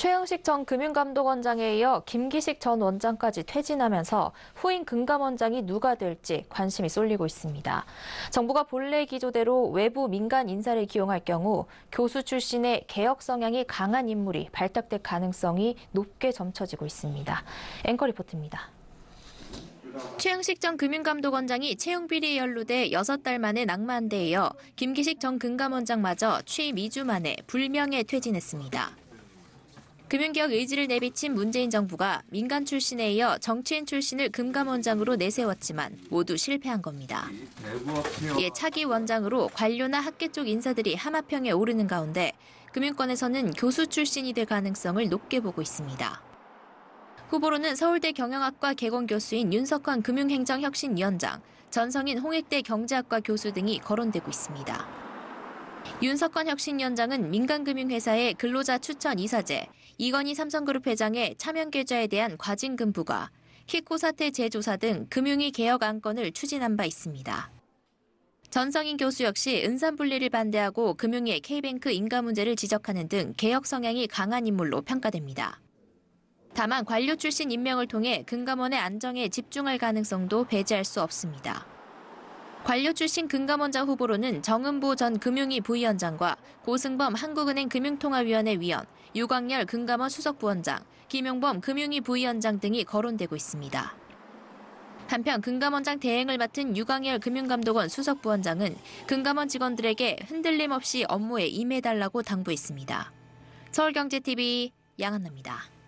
최영식 전 금융감독원장에 이어 김기식 전 원장까지 퇴진하면서 후임 금감원장이 누가 될지 관심이 쏠리고 있습니다. 정부가 본래 기조대로 외부 민간 인사를 기용할 경우 교수 출신의 개혁 성향이 강한 인물이 발탁될 가능성이 높게 점쳐지고 있습니다. 앵커 리포트입니다. 최영식 전 금융감독원장이 채용 비리에 연루돼 6달 만에 낙마한 데 이어 김기식 전 금감원장마저 취임 2주 만에 불명예 퇴진했습니다. 금융개혁 의지를 내비친 문재인 정부가 민간 출신에 이어 정치인 출신을 금감원장으로 내세웠지만 모두 실패한 겁니다. 이에 차기 원장으로 관료나 학계 쪽 인사들이 하마평에 오르는 가운데 금융권에서는 교수 출신이 될 가능성을 높게 보고 있습니다. 후보로는 서울대 경영학과 개건 교수인 윤석환 금융행정혁신위원장, 전성인 홍익대 경제학과 교수 등이 거론되고 있습니다. 윤석권 혁신위원장은 민간금융회사의 근로자 추천 이사제, 이건희 삼성그룹 회장의 차명 계좌에 대한 과징금 부과, 키코 사태 재조사 등 금융위 개혁 안건을 추진한 바 있습니다. 전성인 교수 역시 은산 분리를 반대하고 금융위의 K뱅크 인가 문제를 지적하는 등 개혁 성향이 강한 인물로 평가됩니다. 다만 관료 출신 임명을 통해 금감원의 안정에 집중할 가능성도 배제할 수 없습니다. 관료 출신 금감원장 후보로는 정은보 전 금융위 부위원장과 고승범 한국은행 금융통화위원회 위원, 유광열 금감원 수석부원장, 김용범 금융위 부위원장 등이 거론되고 있습니다. 한편 금감원장 대행을 맡은 유광열 금융감독원 수석부원장은 금감원 직원들에게 흔들림 없이 업무에 임해달라고 당부했습니다. 서울경제TV 양한나입니다.